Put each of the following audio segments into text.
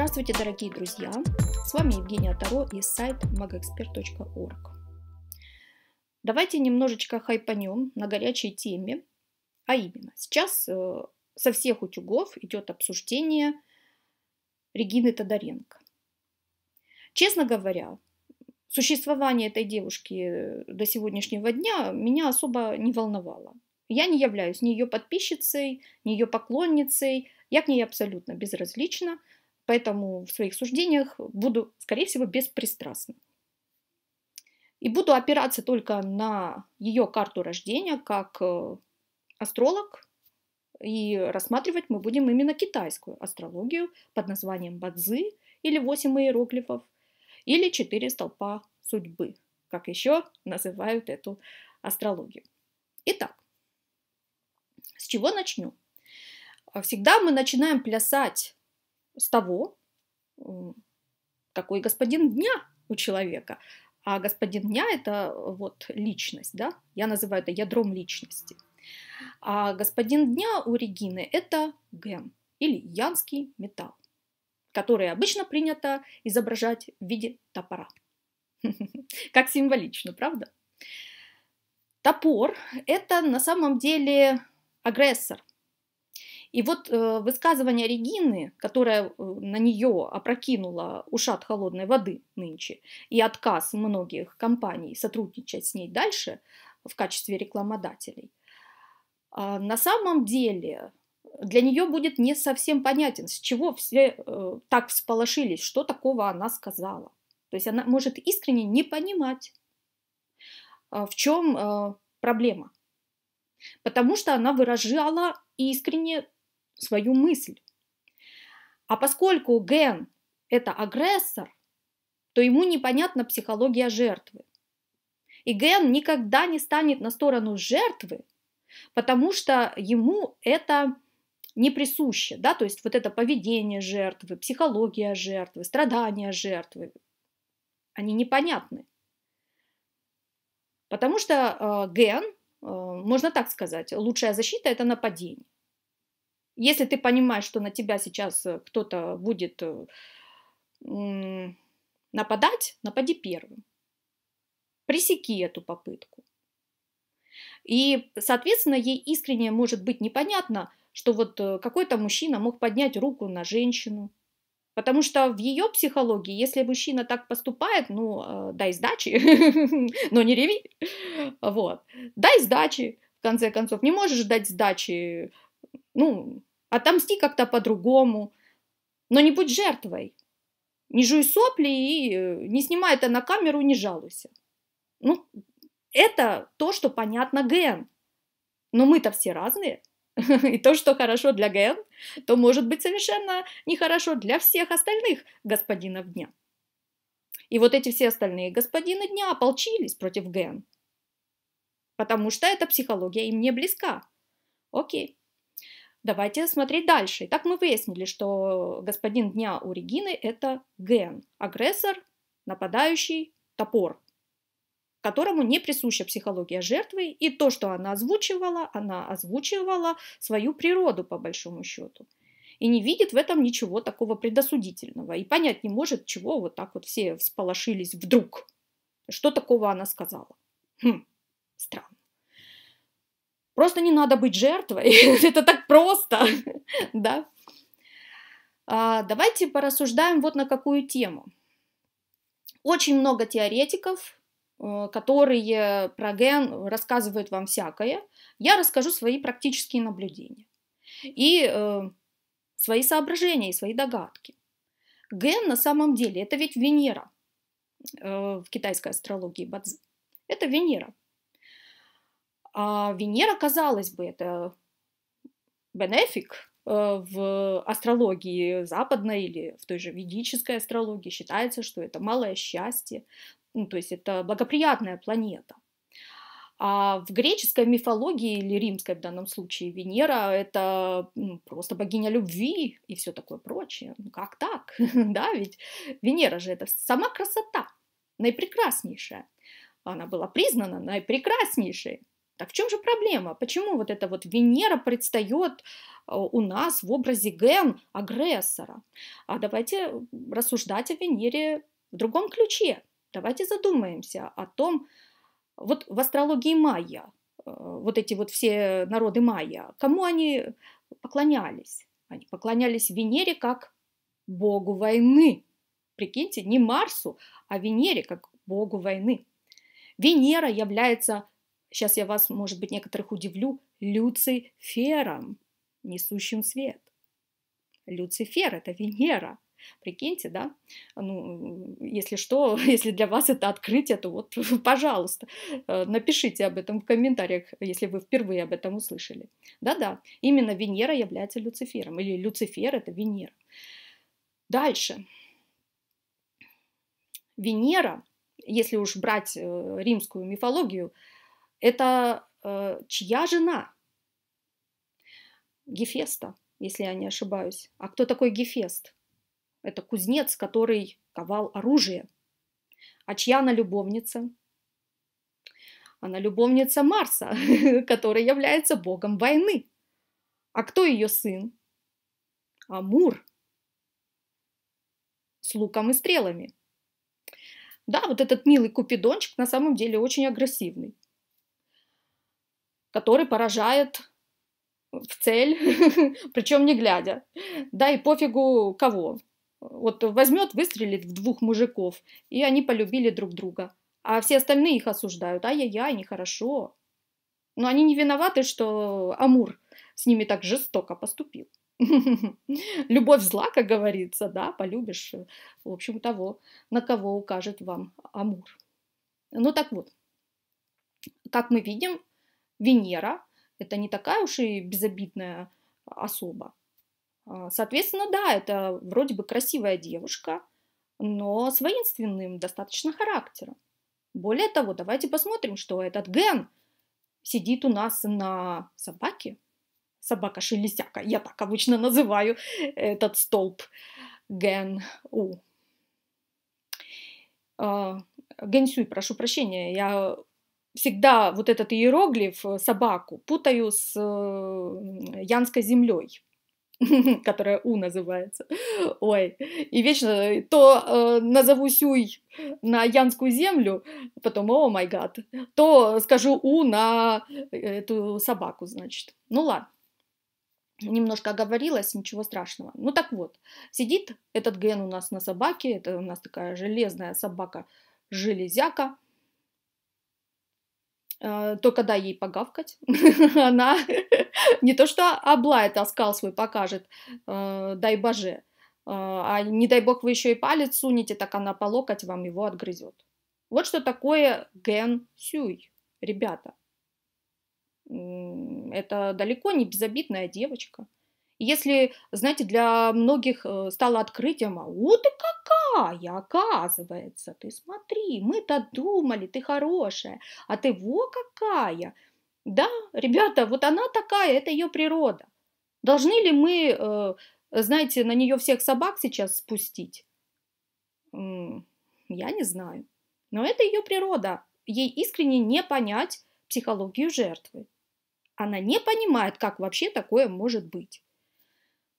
Здравствуйте, дорогие друзья! С вами Евгения Таро и сайт magexpert.org. Давайте немножечко хайпанем на горячей теме, а именно сейчас э, со всех утюгов идет обсуждение Регины Тодоренко. Честно говоря, существование этой девушки э, до сегодняшнего дня меня особо не волновало. Я не являюсь ни ее подписчицей, ни ее поклонницей, я к ней абсолютно безразлична – Поэтому в своих суждениях буду, скорее всего, беспристрастна. И буду опираться только на ее карту рождения как э, астролог, и рассматривать мы будем именно китайскую астрологию под названием Бадзи или восемь иероглифов, или четыре столпа судьбы, как еще называют эту астрологию. Итак, с чего начнем? Всегда мы начинаем плясать с того, какой господин дня у человека. А господин дня – это э, вот личность, да? Я называю это ядром личности. А господин дня у Регины – это ген или янский металл, который обычно принято изображать в виде топора. Как символично, правда? Топор – это на самом деле агрессор, и вот э, высказывание Регины, которая э, на нее опрокинула ушат холодной воды нынче, и отказ многих компаний сотрудничать с ней дальше в качестве рекламодателей, э, на самом деле для нее будет не совсем понятен, с чего все э, так всполошились, что такого она сказала. То есть она может искренне не понимать, э, в чем э, проблема. Потому что она выражала искренне свою мысль. А поскольку Ген – это агрессор, то ему непонятна психология жертвы. И Ген никогда не станет на сторону жертвы, потому что ему это не присуще, да, то есть вот это поведение жертвы, психология жертвы, страдания жертвы, они непонятны. Потому что э, ген, э, можно так сказать, лучшая защита – это нападение. Если ты понимаешь, что на тебя сейчас э, кто-то будет э, нападать, напади первым. Пресеки эту попытку. И, соответственно, ей искренне может быть непонятно, что вот э, какой-то мужчина мог поднять руку на женщину. Потому что в ее психологии, если мужчина так поступает, ну, дай сдачи, но не реви. Вот. Дай сдачи, в конце концов. Не можешь дать сдачи, ну, отомсти как-то по-другому, но не будь жертвой. Не жуй сопли и э, не снимай это на камеру, не жалуйся. Ну, это то, что понятно ГН. Но мы-то все разные. И то, что хорошо для ГН, то может быть совершенно нехорошо для всех остальных господинов дня. И вот эти все остальные господины дня ополчились против ГН. Потому что эта психология им не близка. Окей. Давайте смотреть дальше. Итак, мы выяснили, что господин дня у Регины – это Ген, агрессор, нападающий, топор, которому не присуща психология жертвы, и то, что она озвучивала, она озвучивала свою природу, по большому счету. И не видит в этом ничего такого предосудительного, и понять не может, чего вот так вот все всполошились вдруг. Что такого она сказала? Хм, странно. Просто не надо быть жертвой. Это так просто, да? А, давайте порассуждаем вот на какую тему. Очень много теоретиков, э, которые про ген рассказывают вам всякое. Я расскажу свои практические наблюдения и э, свои соображения и свои догадки. Ген на самом деле это ведь Венера э, в китайской астрологии Бадзи. Это Венера. А Венера, казалось бы, это бенефик э, в астрологии западной или в той же ведической астрологии считается, что это малое счастье, ну, то есть это благоприятная планета. А в греческой мифологии или римской в данном случае Венера — это ну, просто богиня любви и все такое прочее. Ну как так? да, ведь Венера же — это сама красота, наипрекраснейшая. Она была признана наипрекраснейшей. Так в чем же проблема? Почему вот эта вот Венера предстает э, у нас в образе Ген, агрессора? А давайте рассуждать о Венере в другом ключе. Давайте задумаемся о том, вот в астрологии майя, э, вот эти вот все народы майя, кому они поклонялись? Они поклонялись Венере как богу войны. Прикиньте, не Марсу, а Венере как богу войны. Венера является сейчас я вас, может быть, некоторых удивлю, Люцифером, несущим свет. Люцифер — это Венера. Прикиньте, да? Ну, если что, если для вас это открытие, то вот, пожалуйста, э, напишите об этом в комментариях, если вы впервые об этом услышали. Да-да, именно Венера является Люцифером, или Люцифер — это Венера. Дальше. Венера, если уж брать э, римскую мифологию, это э, чья жена? Гефеста, если я не ошибаюсь. А кто такой Гефест? Это кузнец, который ковал оружие. А чья она любовница? Она любовница Марса, который является богом войны. А кто ее сын? Амур с луком и стрелами. Да, вот этот милый купидончик на самом деле очень агрессивный который поражает в цель, причем не глядя. Да, и пофигу кого. Вот возьмет, выстрелит в двух мужиков, и они полюбили друг друга. А все остальные их осуждают. Ай-яй-яй, нехорошо. Но они не виноваты, что Амур с ними так жестоко поступил. Любовь зла, как говорится, да, полюбишь, в общем, того, на кого укажет вам Амур. Ну так вот, как мы видим, Венера – это не такая уж и безобидная особа. А, соответственно, да, это вроде бы красивая девушка, но с воинственным достаточно характером. Более того, давайте посмотрим, что этот ген сидит у нас на собаке. Собака-шелестяка, я так обычно называю этот столб ген У. А, Гэнсюй, прошу прощения, я всегда вот этот иероглиф э, собаку путаю с э, янской землей которая У называется. Ой, и вечно то э, назову Сюй на Янскую землю, потом, о май гад, то скажу У на э, эту собаку, значит. Ну ладно. Немножко оговорилась, ничего страшного. Ну так вот, сидит этот ген у нас на собаке, это у нас такая железная собака, железяка, Э, только дай ей погавкать, она не то что облает, а скал свой покажет, э, дай боже. Э, а не дай бог вы еще и палец сунете, так она по локоть вам его отгрызет. Вот что такое ген сюй, ребята. Это далеко не безобидная девочка. Если, знаете, для многих э, стало открытием, а у ты какая, оказывается, ты смотри, мы-то думали, ты хорошая, а ты во какая. Да, ребята, вот она такая, это ее природа. Должны ли мы, э, знаете, на нее всех собак сейчас спустить? Я не знаю. Но это ее природа. Ей искренне не понять психологию жертвы. Она не понимает, как вообще такое может быть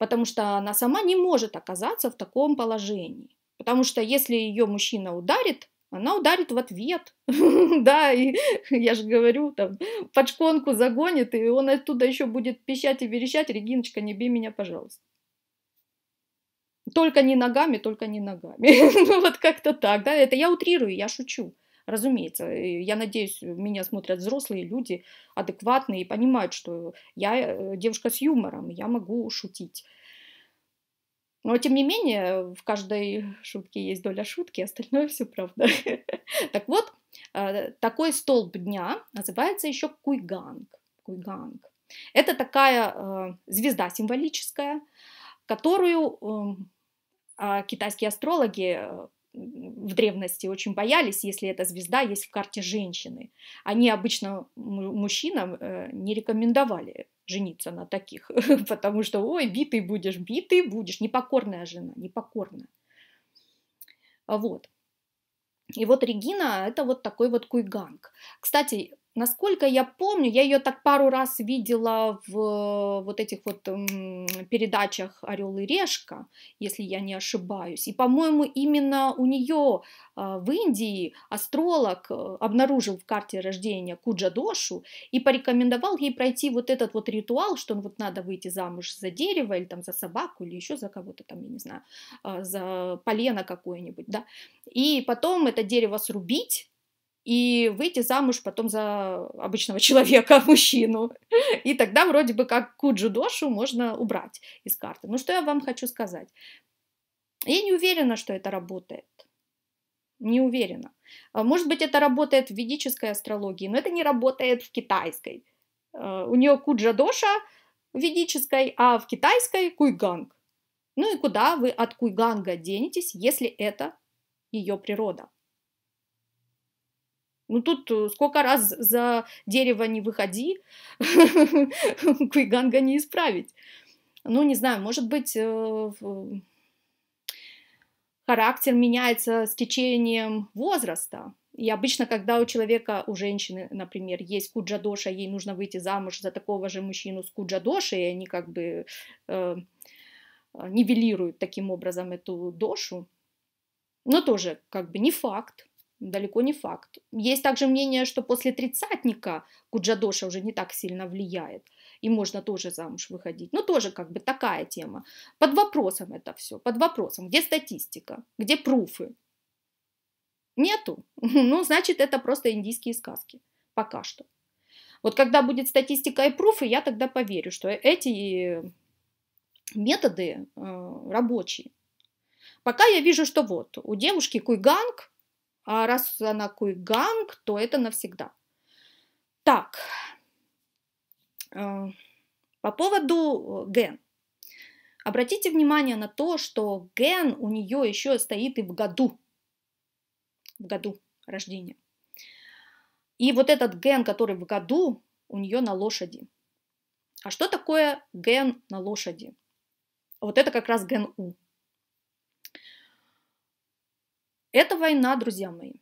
потому что она сама не может оказаться в таком положении. Потому что если ее мужчина ударит, она ударит в ответ. да, и я же говорю, там, под шконку загонит, и он оттуда еще будет пищать и верещать, Региночка, не бей меня, пожалуйста. Только не ногами, только не ногами. Ну, вот как-то так, да, это я утрирую, я шучу. Разумеется, я надеюсь, меня смотрят взрослые люди, адекватные, и понимают, что я э, девушка с юмором, я могу шутить. Но, тем не менее, в каждой шутке есть доля шутки, остальное все правда. Так вот, э, такой столб дня называется еще куйганг. куйганг. Это такая э, звезда символическая, которую эм, а китайские астрологи в древности очень боялись, если эта звезда есть в карте женщины. Они обычно мужчинам э, не рекомендовали жениться на таких, потому что, ой, битый будешь, битый будешь, непокорная жена, непокорная. Вот. И вот Регина – это вот такой вот куйганг. Кстати, Насколько я помню, я ее так пару раз видела в э, вот этих вот передачах Орел и Решка, если я не ошибаюсь. И, по-моему, именно у нее а, в Индии астролог э, обнаружил в карте рождения Куджадошу и порекомендовал ей пройти вот этот вот ритуал, что ну, вот надо выйти замуж за дерево или там за собаку или еще за кого-то там, я не знаю, а, за полено какое-нибудь, да. И потом это дерево срубить и выйти замуж потом за обычного человека, мужчину. И тогда вроде бы как Куджу Дошу можно убрать из карты. Ну что я вам хочу сказать? Я не уверена, что это работает. Не уверена. А, может быть, это работает в ведической астрологии, но это не работает в китайской. А, у нее Куджа Доша ведической, а в китайской Куйганг. Ну и куда вы от Куйганга денетесь, если это ее природа? Ну тут э, сколько раз за дерево не выходи, куйганга не исправить. Ну, не знаю, может быть, э, характер меняется с течением возраста. И обычно, когда у человека, у женщины, например, есть куджадоша, ей нужно выйти замуж за такого же мужчину с куджадошей, и они как бы э, нивелируют таким образом эту дошу. Но тоже как бы не факт. Далеко не факт. Есть также мнение, что после тридцатника Куджадоша уже не так сильно влияет, и можно тоже замуж выходить. Но ну, тоже как бы такая тема. Под вопросом это все, под вопросом. Где статистика? Где пруфы? Нету. Ну, значит, это просто индийские сказки. Пока что. Вот когда будет статистика и пруфы, я тогда поверю, что эти э, методы э, рабочие. Пока я вижу, что вот у девушки куйганг, а раз она куйганг, то это навсегда. Так, э, по поводу э, ген. Обратите внимание на то, что ген у нее еще стоит и в году, в году рождения. И вот этот ген, который в году, у нее на лошади. А что такое ген на лошади? Вот это как раз ген У. Это война, друзья мои.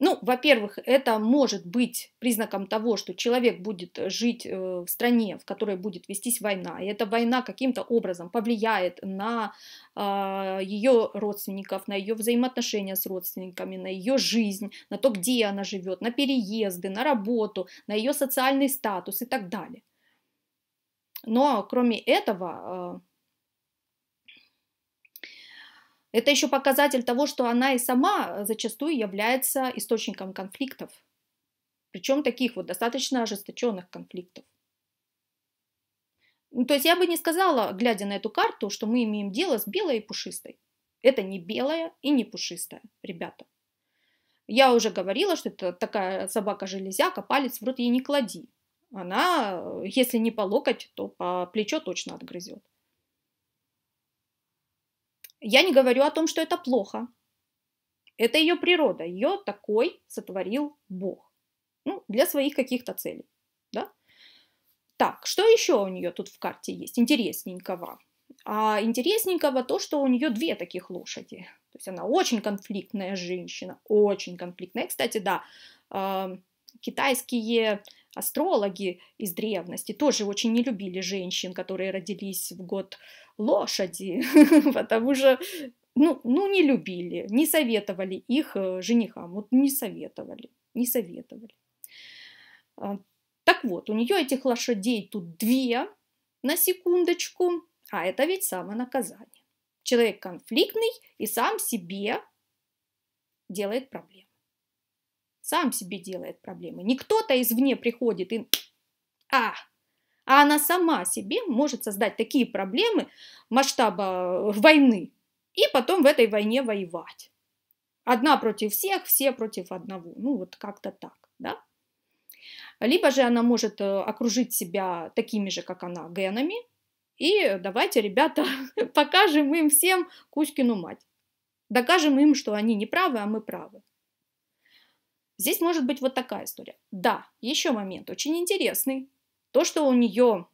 Ну, во-первых, это может быть признаком того, что человек будет э, жить э, в стране, в которой будет вестись война, и эта война каким-то образом повлияет на а, ее родственников, на ее взаимоотношения с родственниками, на ее жизнь, на то, где она живет, на переезды, на работу, на ее социальный статус и так далее. Но кроме этого, а, это еще показатель того, что она и сама э, зачастую является источником конфликтов. Причем таких вот достаточно ожесточенных конфликтов. Ну, то есть я бы не сказала, глядя на эту карту, что мы имеем дело с белой и пушистой. Это не белая и не пушистая, ребята. Я уже говорила, что это такая собака-железяка, палец в рот ей не клади. Она, э, если не по локоть, то по плечо точно отгрызет. Я не говорю о том, что это плохо. Это ее природа. Ее такой сотворил Бог. Ну, для своих каких-то целей. Да? Так, что еще у нее тут в карте есть интересненького? А интересненького то, что у нее две таких лошади. То есть она очень конфликтная женщина, очень конфликтная. Кстати, да, а, китайские астрологи из древности тоже очень не любили женщин, которые родились в год лошади, потому что ну, ну не любили, не советовали их э, женихам, вот не советовали, не советовали. А, так вот, у нее этих лошадей тут две, на секундочку, а это ведь самонаказание. Человек конфликтный и сам себе делает проблемы. Сам себе делает проблемы. Не кто-то извне приходит и... А, а она сама себе может создать такие проблемы масштаба э, войны и потом в этой войне воевать. Одна против всех, все против одного. Ну вот как-то так, да? Либо же она может э, окружить себя такими же, как она, генами, и давайте, ребята, покажем им всем Кузькину мать. Докажем им, что они не правы, а мы правы. Здесь может быть вот такая история. Да, еще момент, очень интересный. То, что у нее,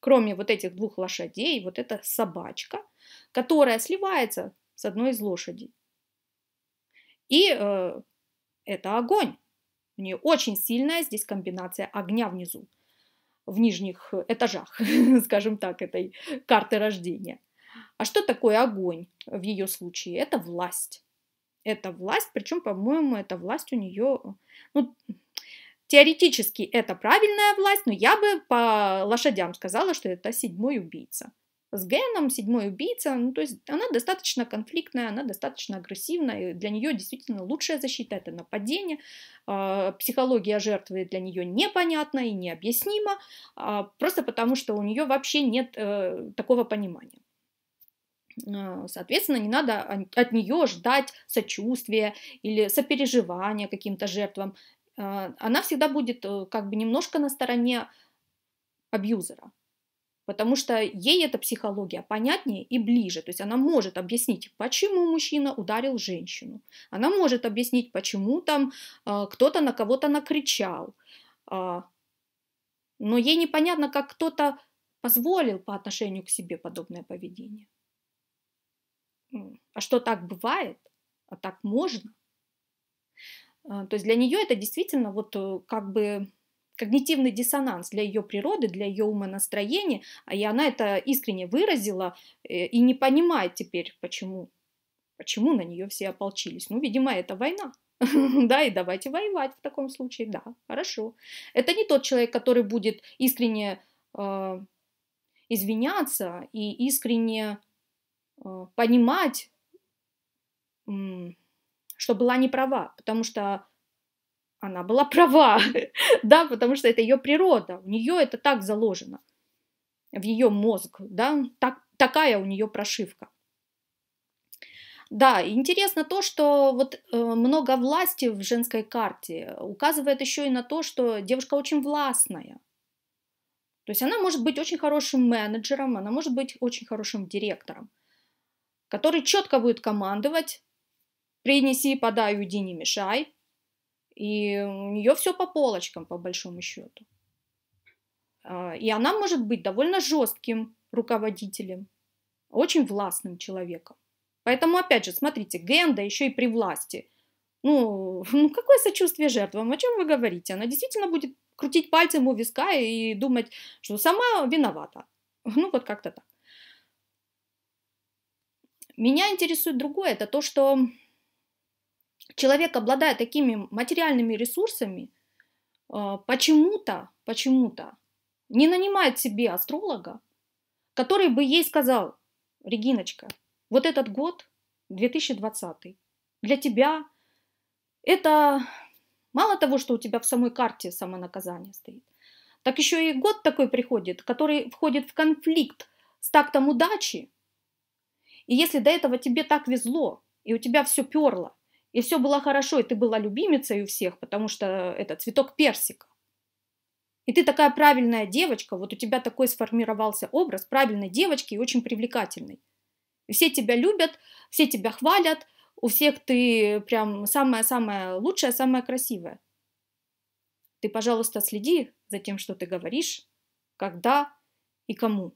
кроме вот этих двух лошадей, вот эта собачка, которая сливается с одной из лошадей. И э, это огонь. У нее очень сильная здесь комбинация огня внизу, в нижних этажах, скажем так, этой карты рождения. А что такое огонь в ее случае? Это власть. Это власть, причем, по-моему, эта власть у нее, ну, Теоретически это правильная власть, но я бы по лошадям сказала, что это седьмой убийца. С Геном седьмой убийца, ну, то есть она достаточно конфликтная, она достаточно агрессивная, и для нее действительно лучшая защита это нападение. А, психология жертвы для нее непонятна и необъяснима, а, просто потому что у нее вообще нет э, такого понимания. А, соответственно, не надо от нее ждать сочувствия или сопереживания каким-то жертвам. А, она всегда будет э, как бы немножко на стороне абьюзера, потому что ей эта психология понятнее и ближе. То есть она может объяснить, почему мужчина ударил женщину. Она может объяснить, почему там э, кто-то на кого-то накричал. Э, но ей непонятно, как кто-то позволил по отношению к себе подобное поведение. А что так бывает? А так можно? А, то есть для нее это действительно вот э, как бы когнитивный диссонанс для ее природы, для ее умонастроения, а и она это искренне выразила э, и не понимает теперь, почему, почему на нее все ополчились. Ну, видимо, это война. Да, и давайте воевать в таком случае, да, хорошо. Это не тот человек, который будет искренне а, извиняться и искренне понимать, что была не права, потому что она была права, да, потому что это ее природа, у нее это так заложено, в ее мозг, да, так, такая у нее прошивка. Да, интересно то, что вот э, много власти в женской карте указывает еще и на то, что девушка очень властная. То есть она может быть очень хорошим менеджером, она может быть очень хорошим директором, который четко будет командовать принеси, подай, уйди, не мешай. И у нее все по полочкам, по большому счету. А, и она может быть довольно жестким руководителем, очень властным человеком. Поэтому, опять же, смотрите, Генда еще и при власти. Ну, ну какое сочувствие жертвам? О чем вы говорите? Она действительно будет крутить пальцем у виска и думать, что сама виновата. Ну, вот как-то так. Меня интересует другое, это то, что человек, обладая такими материальными ресурсами, э, почему-то, почему-то не нанимает себе астролога, который бы ей сказал, Региночка, вот этот год, 2020, для тебя это мало того, что у тебя в самой карте самонаказание стоит, так еще и год такой приходит, который входит в конфликт с тактом удачи. И если до этого тебе так везло, и у тебя все перло, и все было хорошо, и ты была любимицей у всех, потому что это цветок персика. И ты такая правильная девочка, вот у тебя такой сформировался образ правильной девочки и очень привлекательной. И все тебя любят, все тебя хвалят, у всех ты прям самая-самая лучшая, самая красивая. Ты, пожалуйста, следи за тем, что ты говоришь, когда и кому.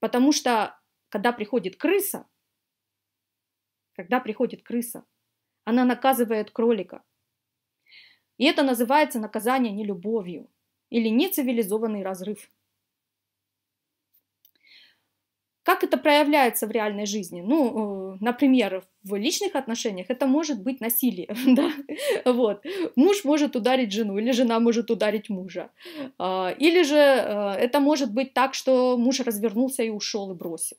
Потому что, когда приходит крыса, когда приходит крыса, она наказывает кролика. И это называется наказание нелюбовью или нецивилизованный разрыв. Как это проявляется в реальной жизни? Ну, э, например, в личных отношениях это может быть насилие. Да? Вот. Муж может ударить жену, или жена может ударить мужа. А, или же э, это может быть так, что муж развернулся и ушел и бросил.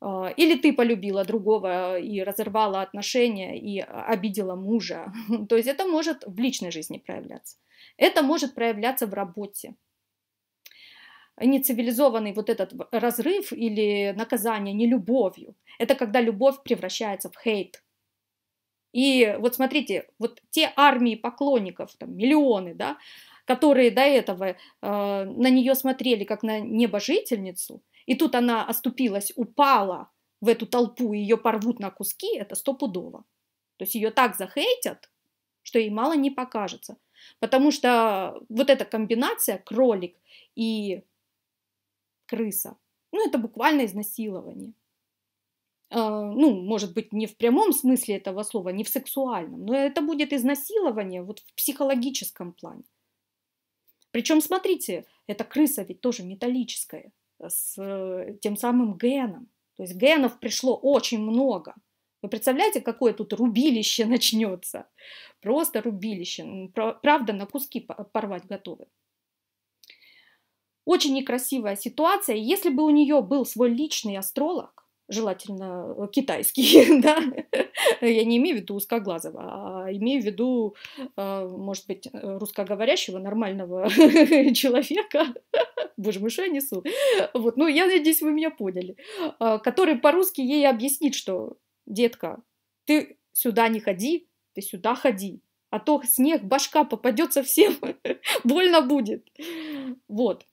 А, или ты полюбила другого и разорвала отношения и а, обидела мужа. То есть это может в личной жизни проявляться. Это может проявляться в работе. Нецивилизованный вот этот разрыв или наказание не любовью. Это когда любовь превращается в хейт. И вот смотрите, вот те армии поклонников, там миллионы, да, которые до этого э, на нее смотрели как на небожительницу, и тут она оступилась, упала в эту толпу, ее порвут на куски, это стопудово. То есть ее так захейтят, что ей мало не покажется. Потому что вот эта комбинация кролик и крыса, ну это буквально изнасилование. А, ну, может быть, не в прямом смысле этого слова, не в сексуальном, но это будет изнасилование вот в психологическом плане. Причем, смотрите, эта крыса ведь тоже металлическая с э, тем самым геном. То есть генов пришло очень много. Вы представляете, какое тут рубилище начнется? Просто рубилище. Правда, на куски порвать готовы. Очень некрасивая ситуация. Если бы у нее был свой личный астролог, желательно э, китайский, да, Я не имею в виду узкоглазого, а имею в виду, а, может быть, русскоговорящего нормального человека. Боже мой, что я несу? Вот, ну, я надеюсь, вы меня поняли. А, который по-русски ей объяснит, что, детка, ты сюда не ходи, ты сюда ходи, а то снег, башка попадет совсем, больно будет. Вот.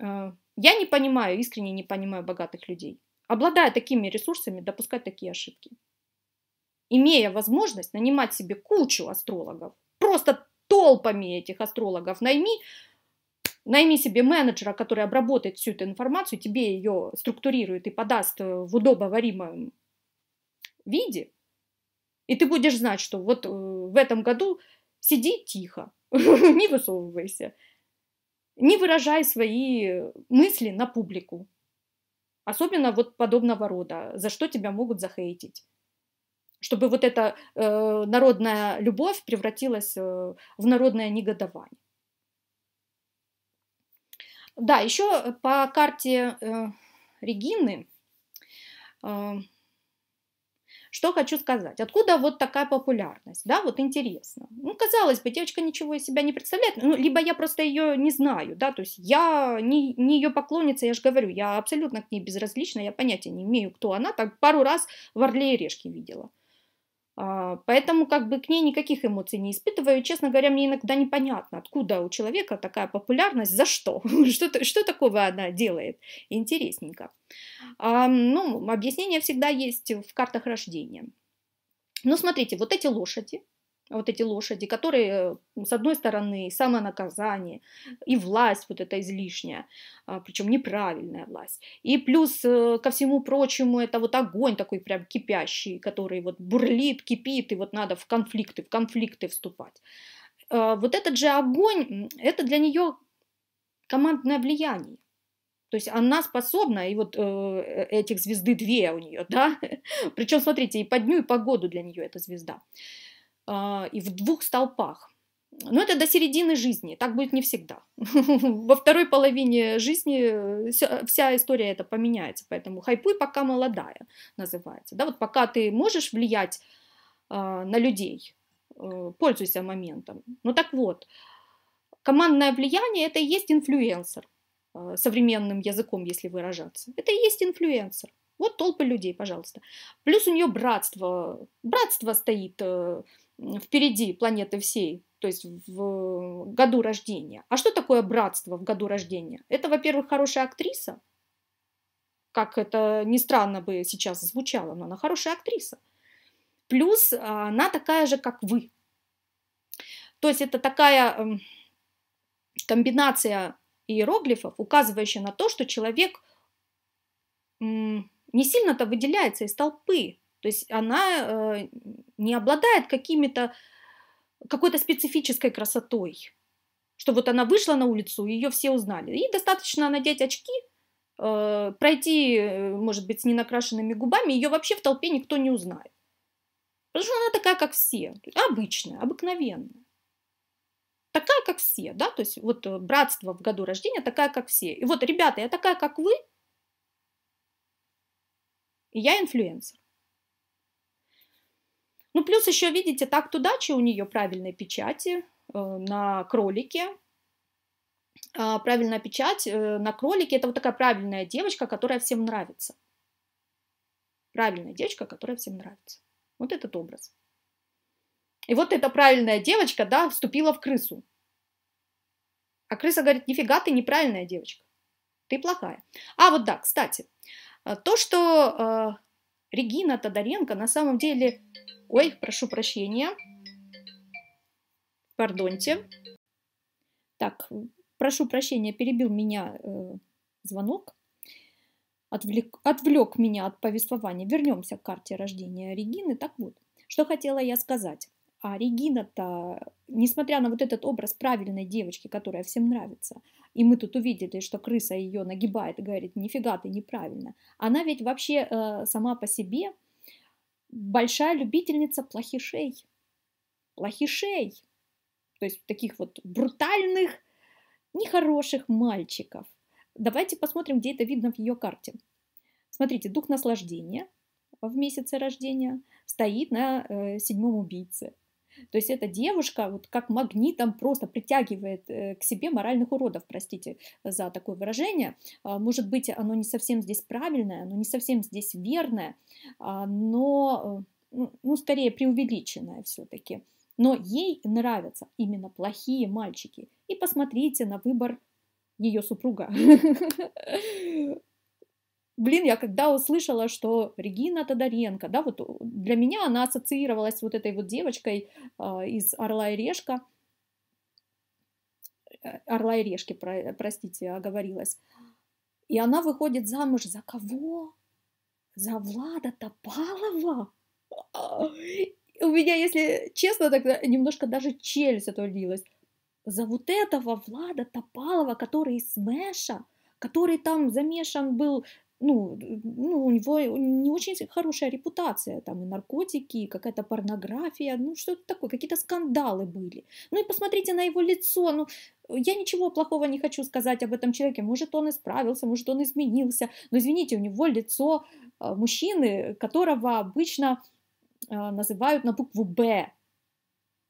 А, я не понимаю, искренне не понимаю богатых людей. Обладая такими ресурсами, допускать такие ошибки имея возможность нанимать себе кучу астрологов, просто толпами этих астрологов найми, найми себе менеджера, который обработает всю эту информацию, тебе ее структурирует и подаст э, в удобоваримом виде, и ты будешь знать, что вот э, в этом году сиди тихо, не высовывайся, не выражай свои мысли на публику. Особенно вот подобного рода, за что тебя могут захейтить чтобы вот эта э, народная любовь превратилась э, в народное негодование. Да, еще по карте э, Регины э, что хочу сказать. Откуда вот такая популярность? Да, вот интересно. Ну, казалось бы, девочка ничего из себя не представляет. Ну, либо я просто ее не знаю, да, то есть я не, не ее поклонница, я же говорю, я абсолютно к ней безразлична, я понятия не имею, кто она. Так пару раз в «Орле и решке» видела. А, поэтому как бы к ней никаких эмоций не испытываю. Честно говоря, мне иногда непонятно, откуда у человека такая популярность, за что, что, что такого она делает. Интересненько. А, ну, объяснение всегда есть в картах рождения. Но ну, смотрите, вот эти лошади, вот эти лошади, которые, э, с одной стороны, самонаказание и власть вот эта излишняя, а, причем неправильная власть. И плюс э, ко всему прочему это вот огонь такой прям кипящий, который вот бурлит, кипит, и вот надо в конфликты, в конфликты вступать. А, вот этот же огонь, это для нее командное влияние. То есть она способна, и вот э, этих звезды две у нее, да. Причем, смотрите, и по дню, и по году для нее эта звезда. А, и в двух столпах. Но это до середины жизни, так будет не всегда. Во второй половине жизни э, вся история это поменяется, поэтому хайпуй пока молодая называется. Да, вот пока ты можешь влиять а, на людей, э, пользуйся моментом. Ну так вот, командное влияние это и есть инфлюенсер э, современным языком, если выражаться. Это и есть инфлюенсер. Вот толпы людей, пожалуйста. Плюс у нее братство. Братство стоит впереди планеты всей, то есть в году рождения. А что такое братство в году рождения? Это, во-первых, хорошая актриса, как это ни странно бы сейчас звучало, но она хорошая актриса. Плюс а, она такая же, как вы. То есть это такая комбинация иероглифов, указывающая на то, что человек не сильно-то выделяется из толпы, то есть она э, не обладает какими-то какой-то специфической красотой, что вот она вышла на улицу, ее все узнали. Ей достаточно надеть очки, э, пройти, э, может быть, с ненакрашенными губами, ее вообще в толпе никто не узнает. Потому что она такая, как все, обычная, обыкновенная. Такая, как все, да, то есть вот э, братство в году рождения такая, как все. И вот, ребята, я такая, как вы, и я инфлюенсер. Ну, плюс еще, видите, так удачи у нее правильной печати э, на кролике. Э, правильная печать э, на кролике – это вот такая правильная девочка, которая всем нравится. Правильная девочка, которая всем нравится. Вот этот образ. И вот эта правильная девочка, да, вступила в крысу. А крыса говорит, нифига ты неправильная девочка, ты плохая. А вот да, кстати, а, то, что э, Регина Тодоренко на самом деле... Ой, прошу прощения. Пардоньте. Так, прошу прощения, перебил меня э, звонок. Отвлек, отвлек меня от повествования. Вернемся к карте рождения Регины. Так вот, что хотела я сказать. А Регина-то, несмотря на вот этот образ правильной девочки, которая всем нравится, и мы тут увидели, что крыса ее нагибает и говорит, нифига ты неправильно, она ведь вообще э, сама по себе большая любительница плохишей. Плохишей. То есть таких вот брутальных, нехороших мальчиков. Давайте посмотрим, где это видно в ее карте. Смотрите, дух наслаждения в месяце рождения стоит на э, седьмом убийце – то есть эта девушка вот как магнитом просто притягивает э, к себе моральных уродов, простите за такое выражение. А, может быть, оно не совсем здесь правильное, оно не совсем здесь верное, а, но, э, ну, ну, скорее преувеличенное все-таки. Но ей нравятся именно плохие мальчики. И посмотрите на выбор ее супруга. блин, я когда услышала, что Регина Тодоренко, да, вот для меня она ассоциировалась с вот этой вот девочкой э, из «Орла и Решка», э, «Орла и Решки», про, э, простите, оговорилась, и она выходит замуж за кого? За Влада Топалова? А, у меня, если честно, тогда немножко даже челюсть отвалилась. За вот этого Влада Топалова, который из Смэша, который там замешан был ну, ну, у него э, не очень хорошая репутация, там и наркотики, и какая-то порнография, ну что-то такое, какие-то скандалы были. Ну и посмотрите на его лицо, ну я ничего плохого не хочу сказать об этом человеке, может он исправился, может он изменился, но извините, у него лицо а, мужчины, которого обычно а, называют на букву «Б»,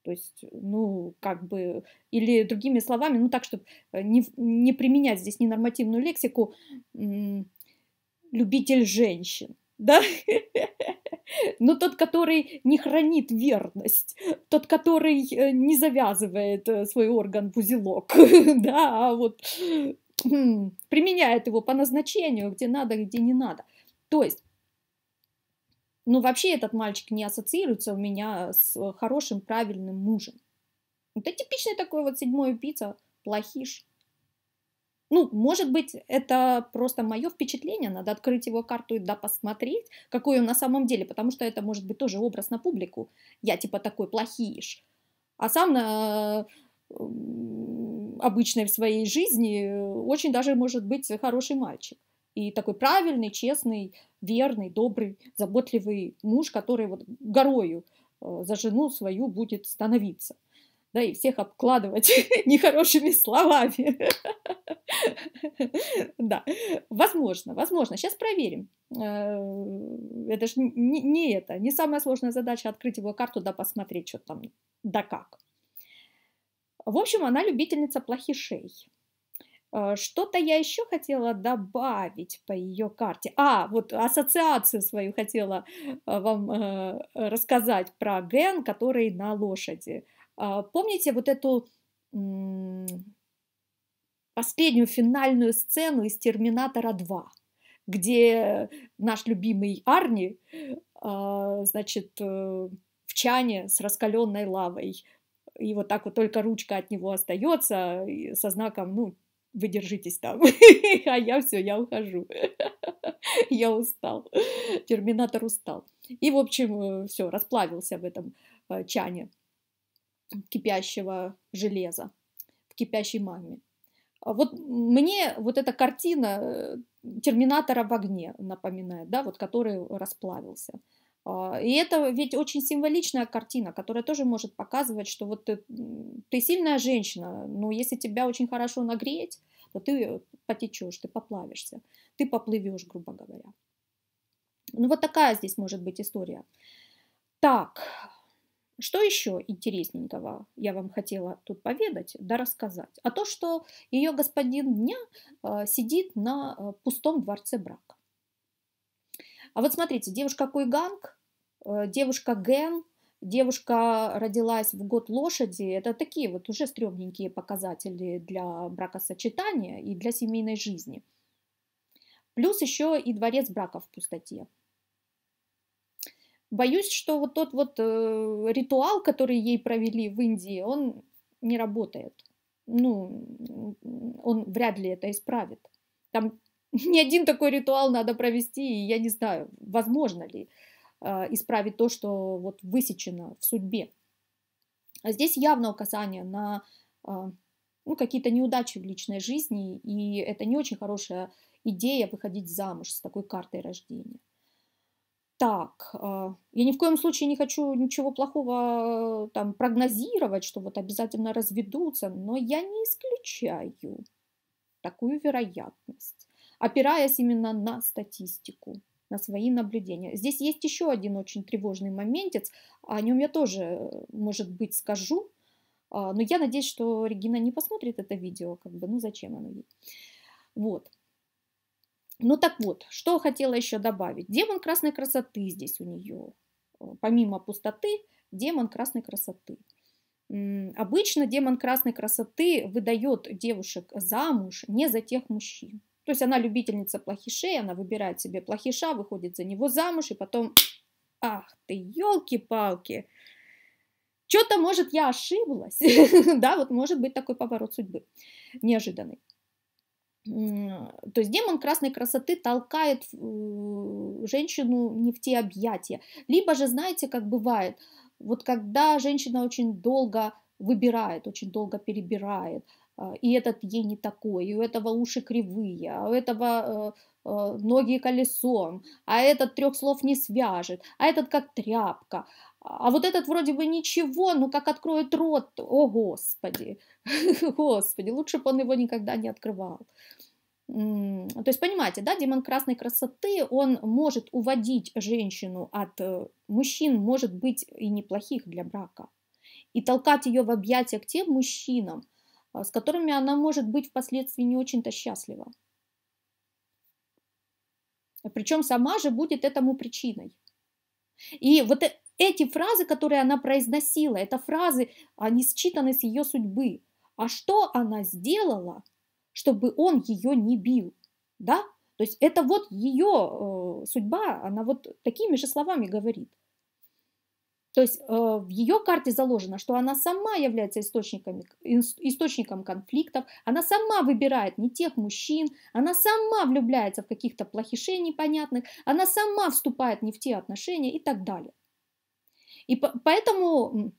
то есть, ну, как бы, или другими словами, ну так, чтобы э, не, не применять здесь ненормативную лексику, любитель женщин, да? Но тот, который не хранит верность, тот, который э, не завязывает э, свой орган в узелок, да, а вот хм, применяет его по назначению, где надо, где не надо. То есть ну, вообще этот мальчик не ассоциируется у меня с хорошим, правильным мужем. Ну, это типичный такой вот седьмой убийца, плохиш. Ну, может быть, это просто мое впечатление, надо открыть его карту и да посмотреть, какой он на самом деле, потому что это может быть тоже образ на публику. Я типа такой плохиш. А сам на обычной в своей жизни э, очень даже может быть хороший мальчик. И такой правильный, честный, верный, добрый, заботливый муж, который вот горою э, за жену свою будет становиться да, и всех обкладывать нехорошими словами. да, возможно, возможно. Сейчас проверим. Э, это же не, не это, не самая сложная задача открыть его карту, да посмотреть, что там, да как. В общем, она любительница плохишей. Э, что-то я еще хотела добавить по ее карте. А, вот ассоциацию свою хотела э, вам рассказать про Ген, который на лошади. А, помните вот эту последнюю финальную сцену из «Терминатора 2», где наш любимый Арни, а, значит, э, в чане с раскаленной лавой, и вот так вот только ручка от него остается со знаком, ну, вы держитесь там, а я все, я ухожу. я устал. Терминатор устал. И, в общем, э, все, расплавился в этом э, чане кипящего железа, в кипящей магме. А вот мне вот эта картина э, терминатора в огне напоминает, да, вот который расплавился. А, и это ведь очень символичная картина, которая тоже может показывать, что вот ты, ты сильная женщина, но если тебя очень хорошо нагреть, то ты потечешь, ты поплавишься, ты поплывешь, грубо говоря. Ну вот такая здесь может быть история. Так, что еще интересненького я вам хотела тут поведать, да рассказать? А то, что ее господин дня а, сидит на а, пустом дворце брака. А вот смотрите, девушка Куйганг, э, девушка Ген, девушка родилась в год лошади. Это такие вот уже стрёмненькие показатели для бракосочетания и для семейной жизни. Плюс еще и дворец брака в пустоте. Боюсь, что вот тот вот э, ритуал, который ей провели в Индии, он не работает. Ну, он вряд ли это исправит. Там ни один такой ритуал надо провести, и я не знаю, возможно ли э, исправить то, что вот высечено в судьбе. А здесь явно указание на э, ну, какие-то неудачи в личной жизни, и это не очень хорошая идея выходить замуж с такой картой рождения так. Э, я ни в коем случае не хочу ничего плохого э, там прогнозировать, что вот обязательно разведутся, но я не исключаю такую вероятность, опираясь именно на статистику, на свои наблюдения. Здесь есть еще один очень тревожный моментец, о нем я тоже, э, может быть, скажу, а, но я надеюсь, что Регина не посмотрит это видео, как бы, ну зачем оно ей. Вот. Ну так вот, что хотела еще добавить. Демон красной красоты здесь у нее. Помимо пустоты, демон красной красоты. Обычно демон красной красоты выдает девушек замуж не за тех мужчин. То есть она любительница плохишей, она выбирает себе плохиша, выходит за него замуж, и потом, ах ты, елки-палки, что-то, может, я ошиблась. да, вот может быть такой поворот судьбы неожиданный. То есть демон красной красоты толкает э, женщину не в те объятия. Либо же, знаете, как бывает, вот когда женщина очень долго выбирает, очень долго перебирает, э, и этот ей не такой, и у этого уши кривые, а у этого э, ноги колесом, а этот трех слов не свяжет, а этот как тряпка, а вот этот вроде бы ничего, но ну как откроет рот, о господи, господи, лучше бы он его никогда не открывал. То есть, понимаете, да, демон красной красоты, он может уводить женщину от э, мужчин, может быть, и неплохих для брака, и толкать ее в объятия к тем мужчинам, э, с которыми она может быть впоследствии не очень-то счастлива. Причем сама же будет этому причиной. И вот э, эти фразы, которые она произносила, это фразы, они считаны с ее судьбы. А что она сделала, чтобы он ее не бил? Да? То есть это вот ее э, судьба, она вот такими же словами говорит. То есть э, в ее карте заложено, что она сама является источником, источником конфликтов, она сама выбирает не тех мужчин, она сама влюбляется в каких-то плохишей непонятных, она сама вступает не в те отношения и так далее. И поэтому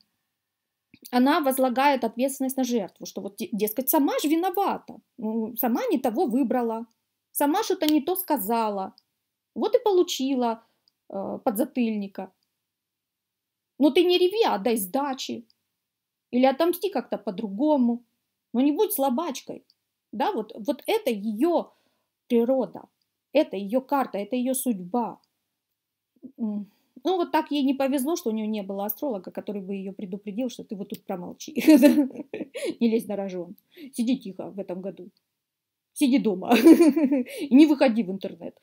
она возлагает ответственность на жертву, что вот, дескать, сама же виновата, сама не того выбрала, сама что-то не то сказала, вот и получила э, подзатыльника. Но «Ну ты не реви, а дай сдачи. Или отомсти как-то по-другому. Но ну не будь слабачкой. Да, вот, вот это ее природа, это ее карта, это ее судьба. Ну, вот так ей не повезло, что у нее не было астролога, который бы ее предупредил, что ты вот тут промолчи. Не лезь на рожон. Сиди тихо в этом году. Сиди дома. И не выходи в интернет.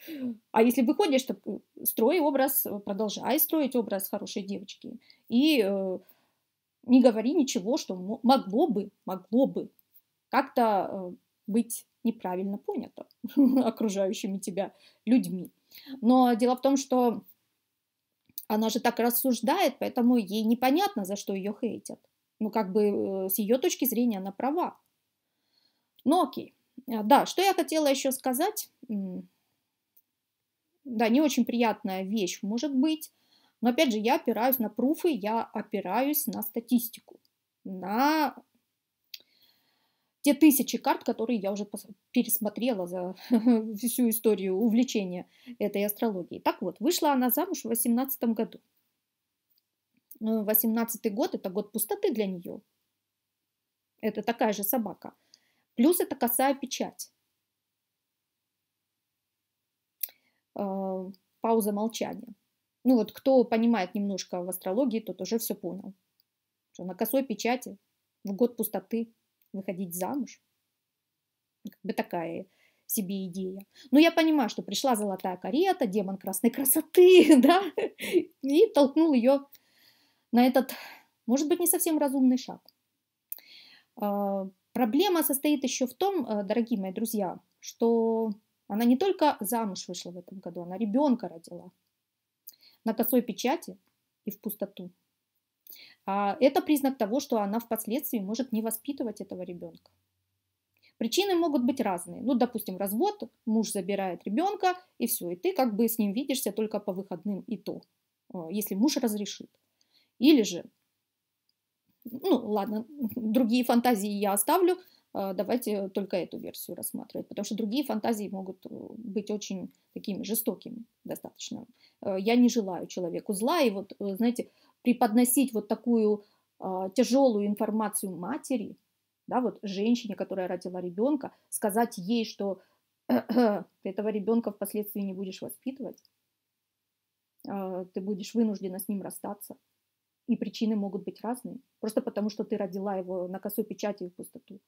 А если выходишь, то э, строй образ, э, продолжай строить образ хорошей девочки. И э, не говори ничего, что могло бы, могло бы как-то быть неправильно понято окружающими тебя людьми. Но дело в том, что она же так рассуждает, поэтому ей непонятно, за что ее хейтят. Ну, как бы э, с ее точки зрения она права. Ну, окей. А, да, что я хотела еще сказать. Да, не очень приятная вещь может быть. Но опять же, я опираюсь на пруфы, я опираюсь на статистику, на те тысячи карт, которые я уже пересмотрела за всю историю увлечения этой астрологией. Так вот, вышла она замуж в 18 году. 18 ну, год – это год пустоты для нее. Это такая же собака. Плюс это косая печать. А, пауза молчания. Ну вот кто понимает немножко в астрологии, тот уже все понял. Что на косой печати в год пустоты – выходить замуж. Ну, как бы такая себе идея. Но я понимаю, что пришла золотая карета, демон красной красоты, да, и толкнул ее на этот, может быть, не совсем разумный шаг. А, проблема состоит еще в том, э, дорогие мои друзья, что она не только замуж вышла в этом году, она ребенка родила на косой печати и в пустоту. А, это признак того, что она впоследствии может не воспитывать этого ребенка. Причины могут быть разные. Ну, допустим, развод, муж забирает ребенка, и все, и ты как бы с ним видишься только по выходным и то, а, если муж разрешит. Или же, ну ладно, другие фантазии я оставлю, а, давайте только эту версию рассматривать, потому что другие фантазии могут э, быть очень такими жестокими достаточно. Э, я не желаю человеку зла, и вот, э, знаете, преподносить вот такую э, тяжелую информацию матери, да, вот женщине, которая родила ребенка, сказать ей, что ты этого ребенка впоследствии не будешь воспитывать, э, ты будешь вынуждена с ним расстаться. И причины могут быть разные, просто потому что ты родила его на косой печати и в пустоту.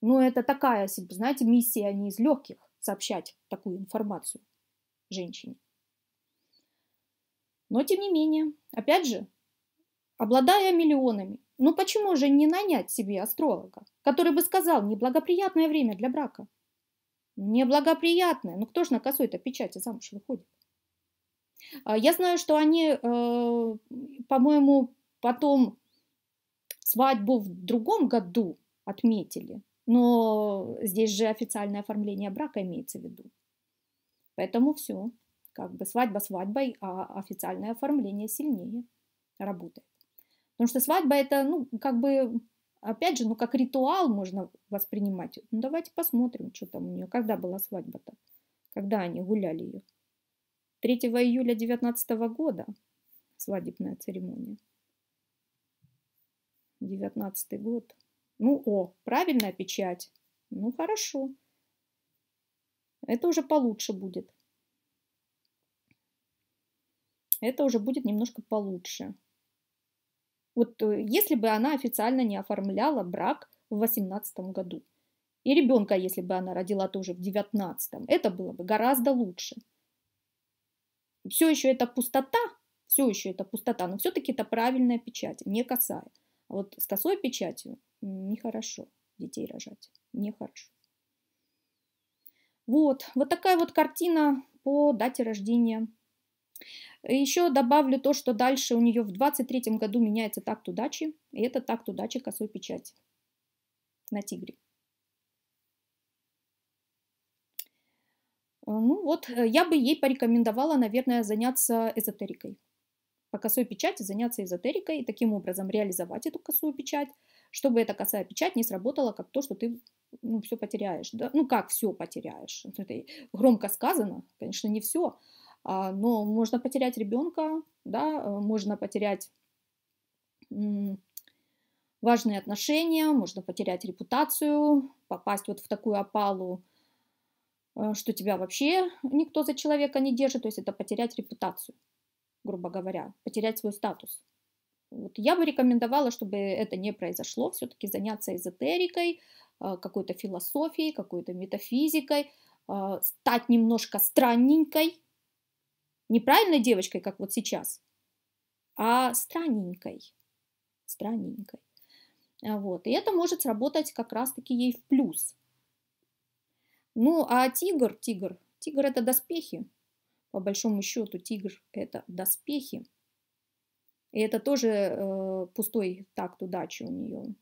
Но ну, это такая, знаете, миссия а не из легких сообщать такую информацию женщине. Но тем не менее, опять же, обладая миллионами, ну почему же не нанять себе астролога, который бы сказал неблагоприятное время для брака? Неблагоприятное. Ну кто ж на косой-то печати замуж выходит? А я знаю, что они, э, по-моему, потом свадьбу в другом году отметили, но здесь же официальное оформление брака имеется в виду. Поэтому все. Как бы свадьба свадьбой, а официальное оформление сильнее работает. Потому что свадьба это, ну, как бы, опять же, ну, как ритуал можно воспринимать. Ну, давайте посмотрим, что там у нее. Когда была свадьба-то? Когда они гуляли ее? 3 июля 2019 года свадебная церемония. 19 год. Ну, о, правильная печать. Ну, хорошо. Это уже получше будет это уже будет немножко получше. Вот э, если бы она официально не оформляла брак в 2018 году, и ребенка, если бы она родила тоже в 19, это было бы гораздо лучше. Все еще это пустота, все еще это пустота, но все-таки это правильная печать, не косая. А вот с косой печатью нехорошо детей рожать, нехорошо. Вот, вот такая вот картина по дате рождения еще добавлю то, что дальше у нее в 23 году меняется такт удачи, и это такт удачи косой печати на тигре. Э, ну вот, э, я бы ей порекомендовала, наверное, заняться эзотерикой. По косой печати заняться эзотерикой и таким образом реализовать эту косую печать, чтобы эта косая печать не сработала как то, что ты ну, все потеряешь. Да? Ну как все потеряешь? Это громко сказано, конечно, не все, а, но можно потерять ребенка, да, э, можно потерять важные отношения, можно потерять репутацию, попасть вот в такую опалу, э, что тебя вообще никто за человека не держит, то есть это потерять репутацию, грубо говоря, потерять свой статус. Вот я бы рекомендовала, чтобы это не произошло, все-таки заняться эзотерикой, э, какой-то философией, какой-то метафизикой, стать немножко странненькой, неправильной девочкой, как вот сейчас, а странненькой. Странненькой. А вот. И это может сработать как раз-таки ей в плюс. Ну, а тигр, тигр, тигр это доспехи. По большому счету, тигр это доспехи. И это тоже э, пустой такт удачи у нее.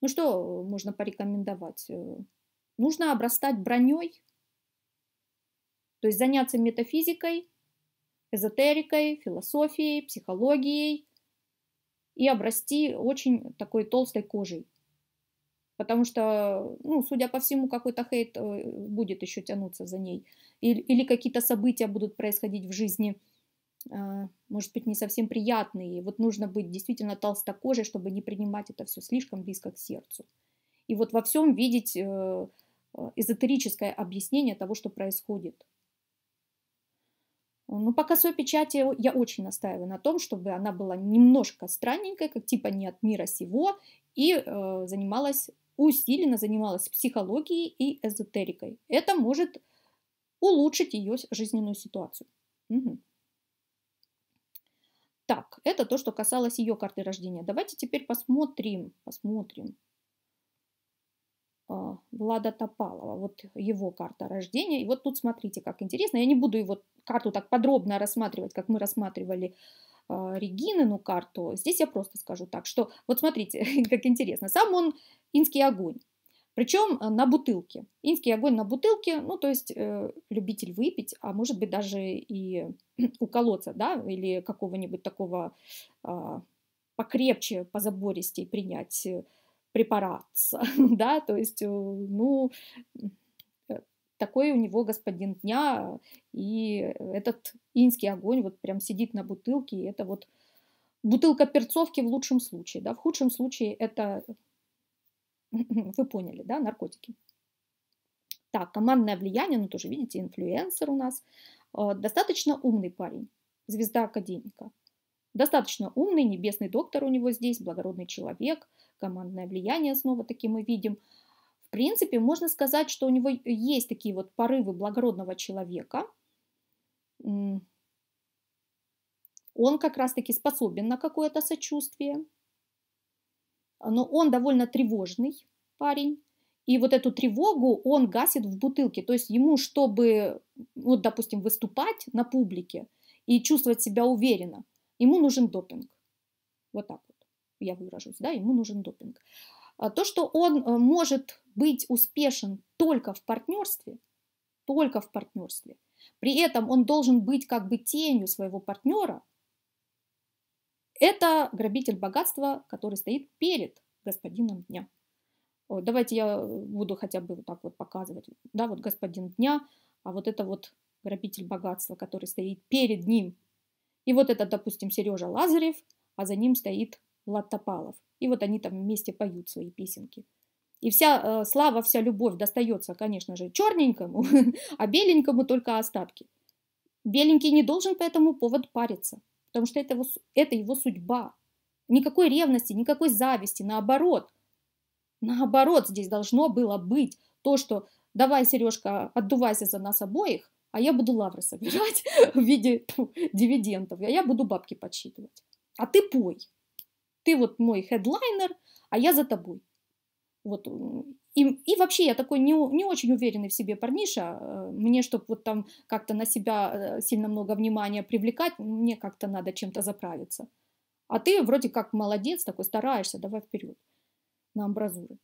Ну что можно порекомендовать? Э, нужно обрастать броней, то есть заняться метафизикой, эзотерикой, философией, психологией и обрасти очень такой толстой кожей. Потому что, ну, судя по всему, какой-то хейт э, будет еще тянуться за ней. Или, или какие-то события будут происходить в жизни, э, может быть, не совсем приятные. Вот нужно быть действительно толстокожей, чтобы не принимать это все слишком близко к сердцу. И вот во всем видеть э, эзотерическое объяснение того, что происходит. Э, ну, по косой печати я очень настаиваю на том, чтобы она была немножко странненькой, как типа не от мира сего, и э, занималась, усиленно занималась психологией и эзотерикой. Это может улучшить ее жизненную ситуацию. Угу. Так, это то, что касалось ее карты рождения. Давайте теперь посмотрим, посмотрим, а, Влада Топалова. Вот его карта рождения. И вот тут смотрите, как интересно. Я не буду его карту так подробно рассматривать, как мы рассматривали а, Регинину карту. Здесь я просто скажу так, что вот смотрите, как интересно. Сам он инский огонь. Причем э, на бутылке. Инский огонь на бутылке, ну, то есть э, любитель выпить, а может быть даже и уколоться, да, или какого-нибудь такого э, покрепче, позабористей принять э, препарат, да, то есть, э, ну, э, такой у него господин дня, и этот инский огонь вот прям сидит на бутылке, и это вот бутылка перцовки в лучшем случае, да, в худшем случае это, вы поняли, да, наркотики. Так, командное влияние, ну тоже видите, инфлюенсер у нас, э, достаточно умный парень, звезда академика – Достаточно умный, небесный доктор у него здесь, благородный человек, командное влияние снова-таки мы видим. В принципе, можно сказать, что у него есть такие вот порывы благородного человека. Он как раз-таки способен на какое-то сочувствие. Но он довольно тревожный парень. И вот эту тревогу он гасит в бутылке. То есть ему, чтобы, вот, допустим, выступать на публике и чувствовать себя уверенно – ему нужен допинг. Вот так вот я выражусь, да, ему нужен допинг. А то, что он э, может быть успешен только в партнерстве, только в партнерстве, при этом он должен быть как бы тенью своего партнера, это грабитель богатства, который стоит перед господином дня. Давайте я буду хотя бы вот так вот показывать. Да, вот господин дня, а вот это вот грабитель богатства, который стоит перед ним, и вот этот, допустим, Сережа Лазарев, а за ним стоит Влад Топалов. И вот они там вместе поют свои песенки. И вся э, слава, вся любовь достается, конечно же, черненькому, а беленькому только остатки. Беленький не должен по этому поводу париться, потому что это его, это его судьба. Никакой ревности, никакой зависти, наоборот. Наоборот, здесь должно было быть то, что давай, Сережка, отдувайся за нас обоих, а я буду лавры собирать в виде дивидендов, а я буду бабки подсчитывать. А ты пой. Ты вот мой хедлайнер, а я за тобой. Вот. И, и вообще я такой не, не очень уверенный в себе парниша. Э, мне, чтобы вот там как-то на себя э, сильно много внимания привлекать, мне как-то надо чем-то заправиться. А ты вроде как молодец такой, стараешься, давай вперед на амбразуры.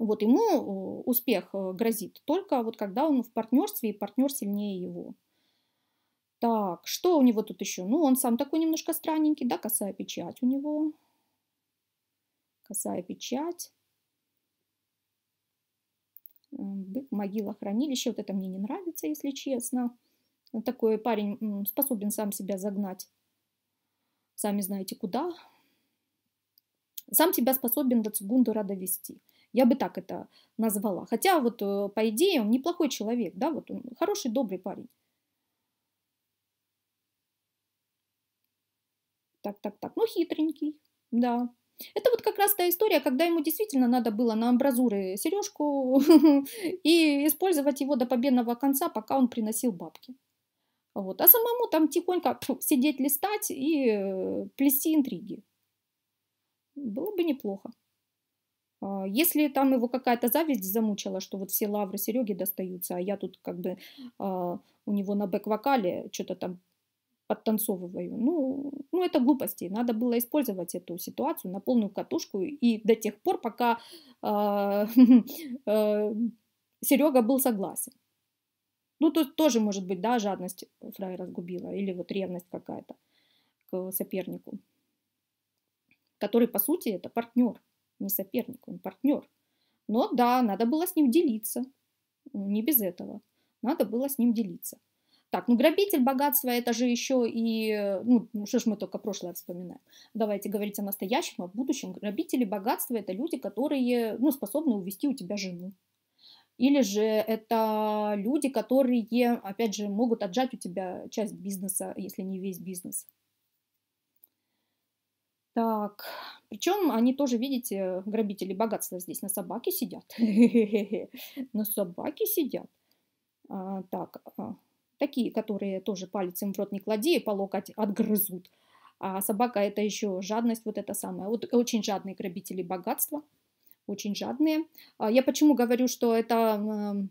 Вот ему э, успех э, грозит только вот когда он в партнерстве, и партнер сильнее его. Так, что у него тут еще? Ну, он сам такой немножко странненький, да, косая печать у него. Косая печать. могила, хранилище. Вот это мне не нравится, если честно. Такой парень способен сам себя загнать. Сами знаете куда. Сам себя способен до цугунду радовести. вести. Я бы так это назвала. Хотя вот э, по идее он неплохой человек, да, вот он хороший, добрый парень. Так, так, так. Ну, хитренький, да. Это вот как раз та история, когда ему действительно надо было на амбразуры сережку и использовать его до победного конца, пока он приносил бабки. Вот. А самому там тихонько сидеть, листать и э, плести интриги. Было бы неплохо. А, если там его какая-то зависть замучила, что вот все лавры Сереге достаются, а я тут как бы а, у него на бэк-вокале что-то там подтанцовываю. Ну, ну, это глупости. Надо было использовать эту ситуацию на полную катушку и до тех пор, пока а, э, Серега был согласен. Ну, тут тоже, может быть, да, жадность фраера разгубила или вот ревность какая-то к сопернику, который, по сути, это партнер не соперник, он партнер. Но да, надо было с ним делиться. Ну, не без этого. Надо было с ним делиться. Так, ну грабитель богатства это же еще и, ну, ну, что ж мы только прошлое вспоминаем. Давайте говорить о настоящем, о будущем. Грабители богатства это люди, которые, ну, способны увести у тебя жену. Или же это люди, которые, опять же, могут отжать у тебя часть бизнеса, если не весь бизнес. Так, причем они тоже, видите, грабители богатства здесь на собаке сидят. На собаке сидят. А, так, а, такие, которые тоже палец им в рот не клади, по локоть отгрызут. А собака это еще жадность, вот эта самая. Вот очень жадные грабители богатства, очень жадные. А я почему говорю, что это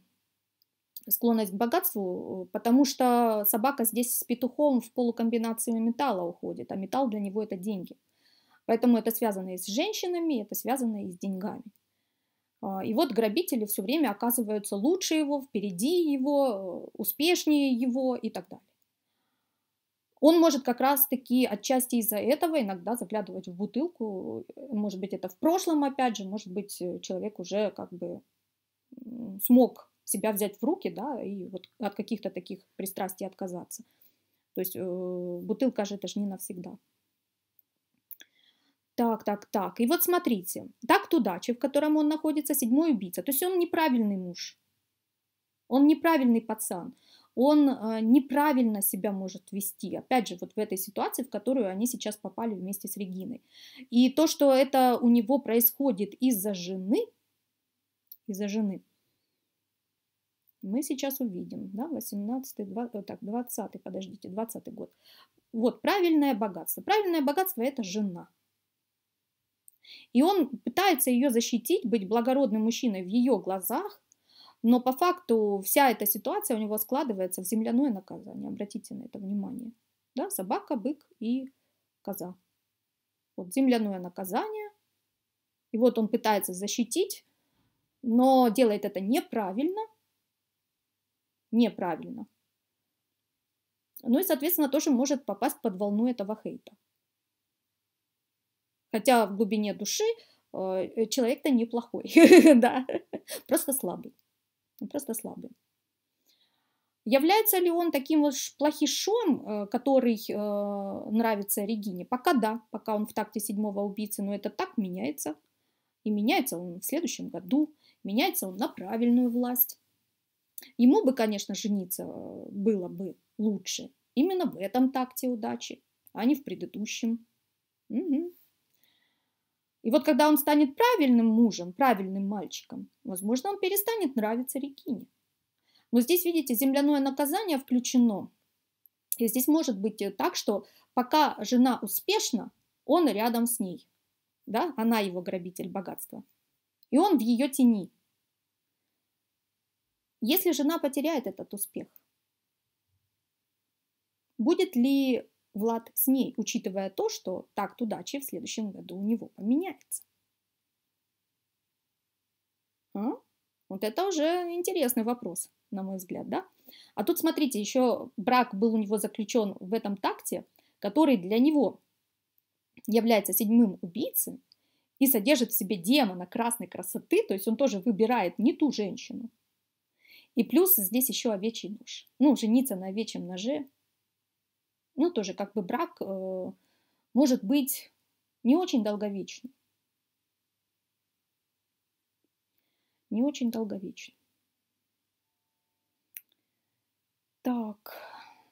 склонность к богатству, потому что собака здесь с петухом в полукомбинацию металла уходит, а металл для него это деньги – Поэтому это связано и с женщинами, это связано и с деньгами. А, и вот грабители все время оказываются лучше его, впереди его, э, успешнее его и так далее. Он может как раз-таки отчасти из-за этого иногда заглядывать в бутылку. Может быть, это в прошлом, опять же, может быть, э, человек уже как бы смог себя взять в руки, да, и вот от каких-то таких пристрастий отказаться. То есть э, бутылка же это же не навсегда так, так, так. И вот смотрите, так Тудачи, в котором он находится, седьмой убийца. То есть он неправильный муж, он неправильный пацан, он э, неправильно себя может вести. Опять же, вот в этой ситуации, в которую они сейчас попали вместе с Региной. И то, что это у него происходит из-за жены, из-за жены, мы сейчас увидим, да, 18 20, э, так, 20 подождите, 20 год. Вот, правильное богатство. Правильное богатство – это жена – и он пытается ее защитить, быть благородным мужчиной в ее глазах, но по факту вся эта ситуация у него складывается в земляное наказание. Обратите на это внимание. Да? Собака, бык и коза. Вот земляное наказание. И вот он пытается защитить, но делает это неправильно. Неправильно. Ну и, соответственно, тоже может попасть под волну этого хейта. Хотя в глубине души э, э, человек-то неплохой, да, просто слабый, просто слабый. Является ли он таким вот плохишом, э, который нравится Регине? Пока да, пока он в такте седьмого убийцы, но это так меняется. И меняется он в следующем году, меняется он на правильную власть. Ему бы, конечно, жениться было бы лучше именно в этом такте удачи, а не в предыдущем. Угу. И вот когда он станет правильным мужем, правильным мальчиком, возможно, он перестанет нравиться Рикине. Но здесь, видите, земляное наказание включено. И здесь может быть э, так, что пока жена успешна, он рядом с ней. Да? Она его грабитель богатства. И он в ее тени. Если жена потеряет этот успех, будет ли Влад с ней, учитывая то, что такт удачи в следующем году у него поменяется. А? Вот это уже интересный вопрос, на мой взгляд, да? А тут, смотрите, еще брак был у него заключен в этом такте, который для него является седьмым убийцей и содержит в себе демона красной красоты, то есть он тоже выбирает не ту женщину. И плюс здесь еще овечий нож. Ну, жениться на овечьем ноже ну, тоже как бы брак э, может быть не очень долговечным. Не очень долговечным. Так,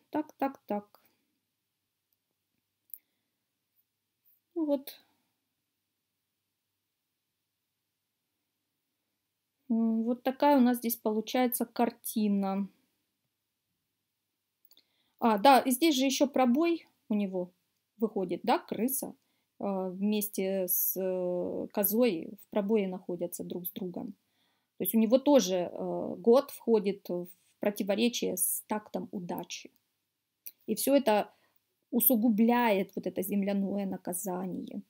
так, так, так. Ну вот. Вот такая у нас здесь получается картина. А, да, и здесь же еще пробой у него выходит, да, крыса а, вместе с э, козой в пробое находятся друг с другом. То есть у него тоже э, год входит в противоречие с тактом удачи. И все это усугубляет вот это земляное наказание.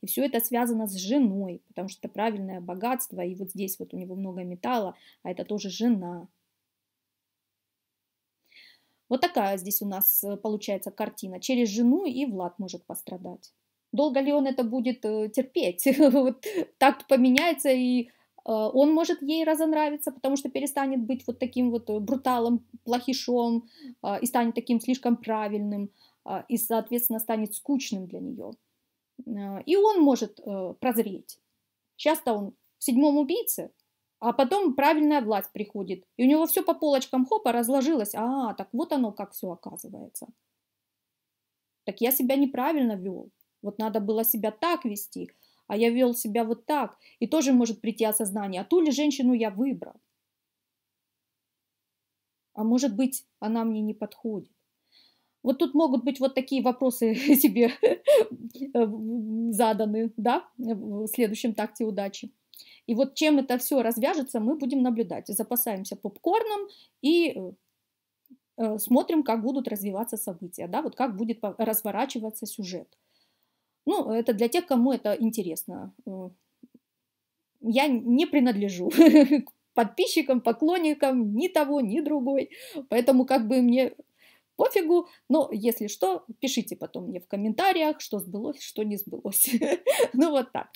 И все это связано с женой, потому что правильное богатство, и вот здесь вот у него много металла, а это тоже жена – вот такая здесь у нас э, получается картина. Через жену и Влад может пострадать. Долго ли он это будет э, терпеть? Вот так поменяется, и э, он может ей разонравиться, потому что перестанет быть вот таким вот бруталом, плохишом, а, и станет таким слишком правильным, а, и, соответственно, станет скучным для нее. И он может прозреть. Часто он в седьмом убийце, а потом правильная власть приходит. И у него все по полочкам хопа разложилось. А, так вот оно как все оказывается. Так я себя неправильно вел. Вот надо было себя так вести, а я вел себя вот так. И тоже может прийти осознание, а ту ли женщину я выбрал. А может быть, она мне не подходит. Вот тут могут быть вот такие вопросы себе э, заданы, да, в следующем такте удачи. И вот чем это все развяжется, мы будем наблюдать. Запасаемся попкорном и э, э, смотрим, как будут развиваться события, да, вот как будет разворачиваться сюжет. Ну, это для тех, кому это интересно. Э, я не принадлежу к подписчикам, поклонникам ни того, ни другой, поэтому как бы мне пофигу, но если что, пишите потом мне в комментариях, что сбылось, что не сбылось. Ну вот так.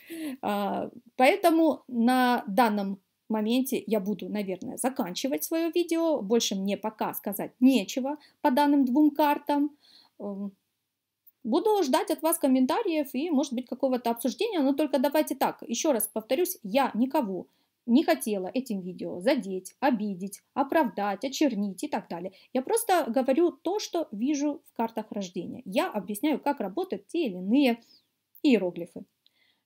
А, поэтому на данном моменте я буду, наверное, заканчивать свое видео. Больше мне пока сказать нечего по данным двум картам. Эм, буду ждать от вас комментариев и, может быть, какого-то обсуждения, но только давайте так, еще раз повторюсь, я никого не хотела этим видео задеть, обидеть, оправдать, очернить и так далее. Я просто говорю то, что вижу в картах рождения. Я объясняю, как работают те или иные иероглифы.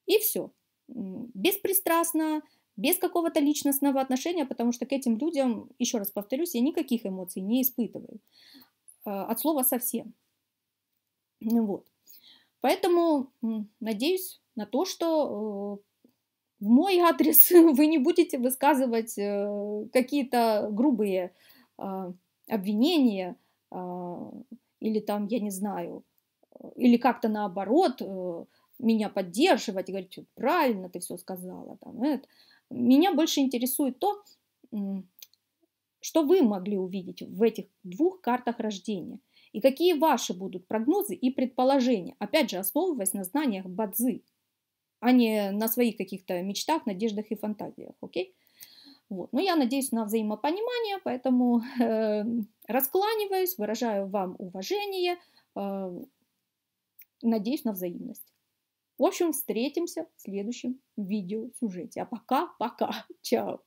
И все. Беспристрастно, без какого-то личностного отношения, потому что к этим людям, еще раз повторюсь, я никаких эмоций не испытываю. А, от слова совсем. Вот. Поэтому надеюсь на то, что э, в мой адрес вы не будете высказывать э, какие-то грубые а, обвинения а, или там, я не знаю, или как-то наоборот э, меня поддерживать, говорить, правильно ты все сказала. Там, это. Меня больше интересует то, что вы могли увидеть в этих двух картах рождения и какие ваши будут прогнозы и предположения, опять же, основываясь на знаниях Бадзи – а не на своих каких-то мечтах, надеждах и фантазиях, окей? Вот. Но я надеюсь на взаимопонимание, поэтому э, раскланиваюсь, выражаю вам уважение, э, надеюсь на взаимность. В общем, встретимся в следующем видео сюжете. А пока, пока, чао.